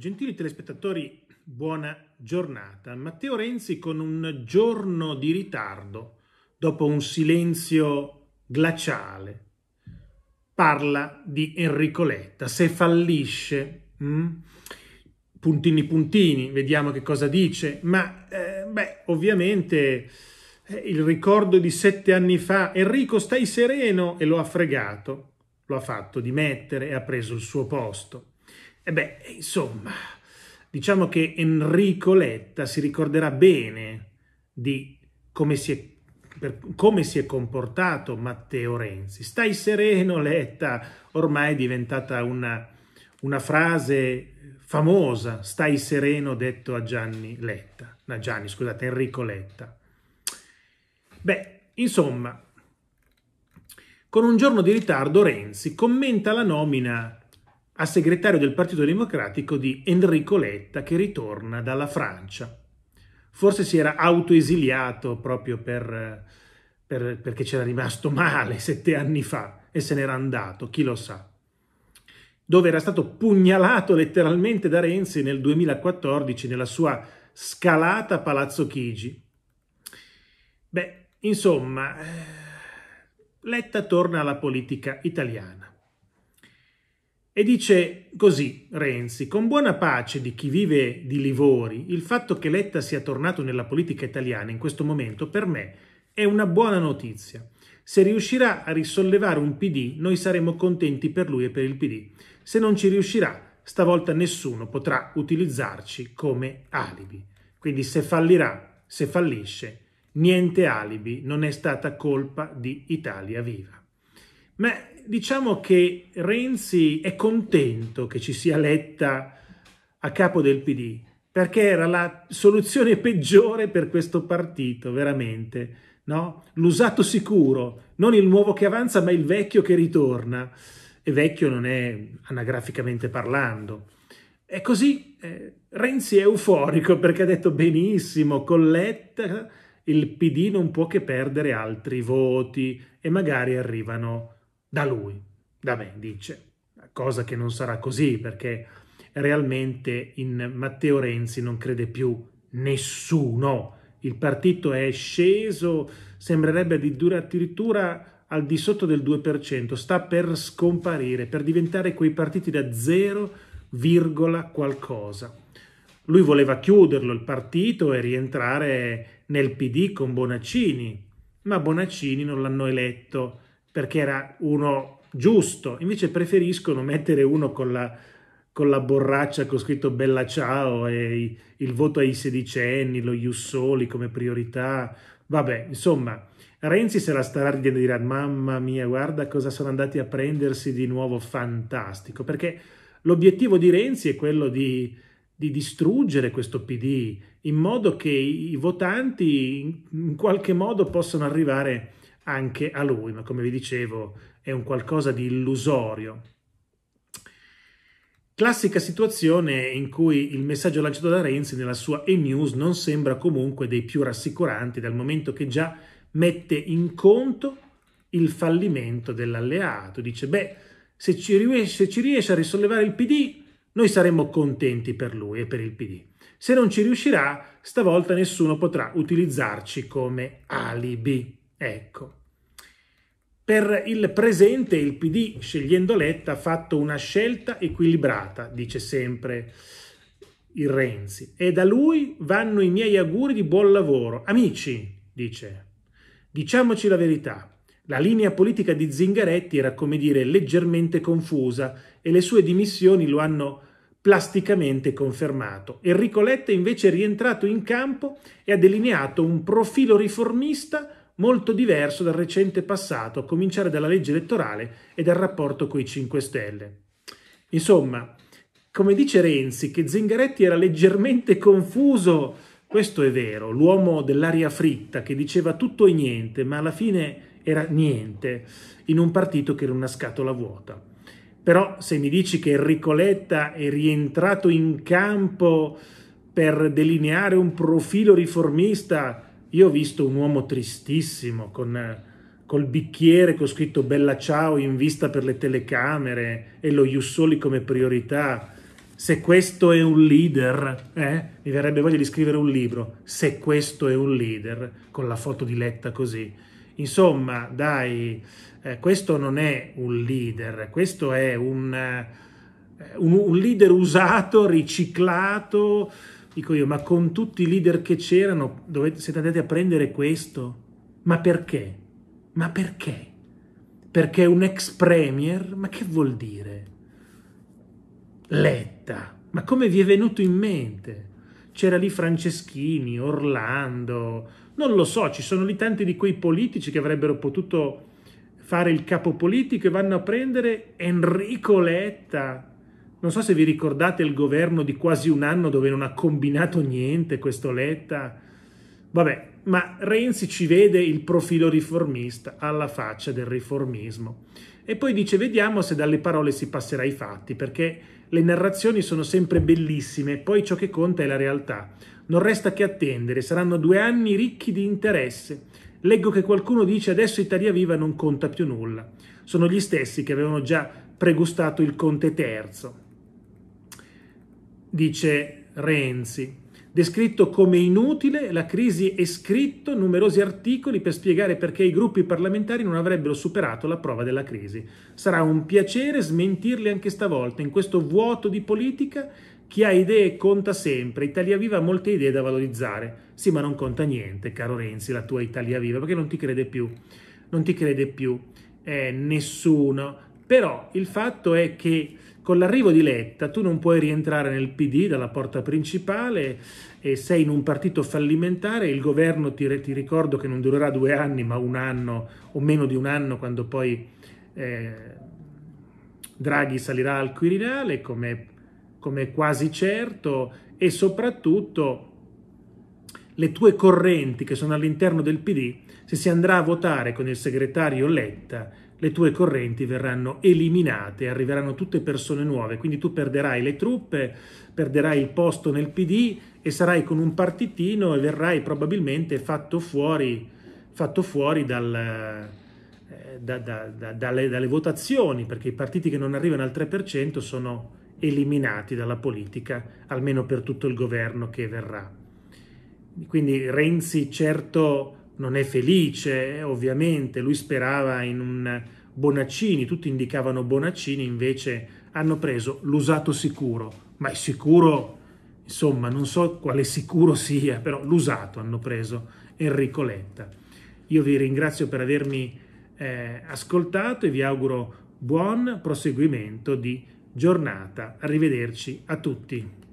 Gentili telespettatori, buona giornata. Matteo Renzi con un giorno di ritardo, dopo un silenzio glaciale, parla di Enrico Letta. Se fallisce, mh? Mm, puntini puntini, vediamo che cosa dice. Ma, eh, beh, ovviamente eh, il ricordo di sette anni fa, Enrico stai sereno, e lo ha fregato. Lo ha fatto dimettere e ha preso il suo posto e eh beh, insomma, diciamo che Enrico Letta si ricorderà bene di come si è per come si è comportato Matteo Renzi. Stai sereno, Letta, ormai è diventata una, una frase famosa, stai sereno, detto a Gianni Letta, no, Gianni, scusate, Enrico Letta. Beh, insomma, con un giorno di ritardo Renzi commenta la nomina a segretario del Partito Democratico di Enrico Letta che ritorna dalla Francia. Forse si era autoesiliato proprio per, per, perché c'era rimasto male sette anni fa e se n'era andato, chi lo sa. Dove era stato pugnalato letteralmente da Renzi nel 2014 nella sua scalata Palazzo Chigi. Beh, insomma, eh, Letta torna alla politica italiana e dice così Renzi, con buona pace di chi vive di Livori, il fatto che Letta sia tornato nella politica italiana in questo momento per me è una buona notizia. Se riuscirà a risollevare un PD, noi saremo contenti per lui e per il PD. Se non ci riuscirà, stavolta nessuno potrà utilizzarci come alibi. Quindi se fallirà, se fallisce, niente alibi, non è stata colpa di Italia Viva. Ma diciamo che Renzi è contento che ci sia Letta a capo del PD, perché era la soluzione peggiore per questo partito, veramente. No? L'usato sicuro, non il nuovo che avanza, ma il vecchio che ritorna. E vecchio non è anagraficamente parlando. E così eh, Renzi è euforico perché ha detto benissimo, con Letta il PD non può che perdere altri voti e magari arrivano da lui, da me, dice, cosa che non sarà così perché realmente in Matteo Renzi non crede più nessuno. Il partito è sceso, sembrerebbe addirittura al di sotto del 2%, sta per scomparire, per diventare quei partiti da 0, qualcosa. Lui voleva chiuderlo il partito e rientrare nel PD con Bonaccini, ma Bonaccini non l'hanno eletto perché era uno giusto, invece preferiscono mettere uno con la, con la borraccia con scritto Bella Ciao e il voto ai sedicenni, lo Jussoli come priorità. Vabbè, insomma, Renzi se la starà ridendo e dirà mamma mia, guarda cosa sono andati a prendersi di nuovo fantastico, perché l'obiettivo di Renzi è quello di, di distruggere questo PD in modo che i votanti in qualche modo possano arrivare anche a lui, ma come vi dicevo è un qualcosa di illusorio. Classica situazione in cui il messaggio lanciato da Renzi nella sua e-news non sembra comunque dei più rassicuranti dal momento che già mette in conto il fallimento dell'alleato. Dice, beh, se ci, riesce, se ci riesce a risollevare il PD, noi saremmo contenti per lui e per il PD. Se non ci riuscirà, stavolta nessuno potrà utilizzarci come alibi. Ecco. Per il presente il PD, scegliendo Letta, ha fatto una scelta equilibrata, dice sempre il Renzi. E da lui vanno i miei auguri di buon lavoro. Amici, dice, diciamoci la verità. La linea politica di Zingaretti era, come dire, leggermente confusa e le sue dimissioni lo hanno plasticamente confermato. Enrico Letta invece è rientrato in campo e ha delineato un profilo riformista molto diverso dal recente passato, a cominciare dalla legge elettorale e dal rapporto con i 5 Stelle. Insomma, come dice Renzi, che Zingaretti era leggermente confuso, questo è vero, l'uomo dell'aria fritta che diceva tutto e niente, ma alla fine era niente, in un partito che era una scatola vuota. Però se mi dici che Enrico Letta è rientrato in campo per delineare un profilo riformista io ho visto un uomo tristissimo con, eh, col bicchiere con scritto Bella Ciao in vista per le telecamere e lo Jussoli come priorità. Se questo è un leader, eh? mi verrebbe voglia di scrivere un libro. Se questo è un leader, con la foto di Letta così. Insomma, dai, eh, questo non è un leader, questo è un, eh, un, un leader usato, riciclato, dico io, ma con tutti i leader che c'erano dovete, siete andati a prendere questo? Ma perché? Ma perché? Perché un ex premier? Ma che vuol dire? Letta, ma come vi è venuto in mente? C'era lì Franceschini, Orlando, non lo so, ci sono lì tanti di quei politici che avrebbero potuto fare il capo politico e vanno a prendere Enrico Letta, non so se vi ricordate il governo di quasi un anno dove non ha combinato niente questo Letta. Vabbè, ma Renzi ci vede il profilo riformista alla faccia del riformismo. E poi dice vediamo se dalle parole si passerà ai fatti, perché le narrazioni sono sempre bellissime, poi ciò che conta è la realtà. Non resta che attendere, saranno due anni ricchi di interesse. Leggo che qualcuno dice adesso Italia Viva non conta più nulla. Sono gli stessi che avevano già pregustato il Conte terzo dice Renzi. Descritto come inutile, la crisi è scritto numerosi articoli per spiegare perché i gruppi parlamentari non avrebbero superato la prova della crisi. Sarà un piacere smentirli anche stavolta. In questo vuoto di politica chi ha idee conta sempre. Italia Viva ha molte idee da valorizzare. Sì, ma non conta niente, caro Renzi, la tua Italia Viva, perché non ti crede più. Non ti crede più eh, nessuno però il fatto è che con l'arrivo di Letta tu non puoi rientrare nel PD dalla porta principale e sei in un partito fallimentare, il governo ti, ti ricordo che non durerà due anni ma un anno o meno di un anno quando poi eh, Draghi salirà al Quirinale come, come quasi certo e soprattutto le tue correnti che sono all'interno del PD, se si andrà a votare con il segretario Letta, le tue correnti verranno eliminate, arriveranno tutte persone nuove, quindi tu perderai le truppe, perderai il posto nel PD e sarai con un partitino e verrai probabilmente fatto fuori, fatto fuori dal, eh, da, da, da, dalle, dalle, votazioni, perché i partiti che non arrivano al 3% sono eliminati dalla politica, almeno per tutto il governo che verrà. Quindi Renzi certo non è felice, eh, ovviamente lui sperava in un Bonaccini, tutti indicavano Bonaccini, invece hanno preso l'usato sicuro, ma il sicuro, insomma, non so quale sicuro sia, però l'usato hanno preso Enrico Letta. Io vi ringrazio per avermi eh, ascoltato e vi auguro buon proseguimento di giornata. Arrivederci a tutti.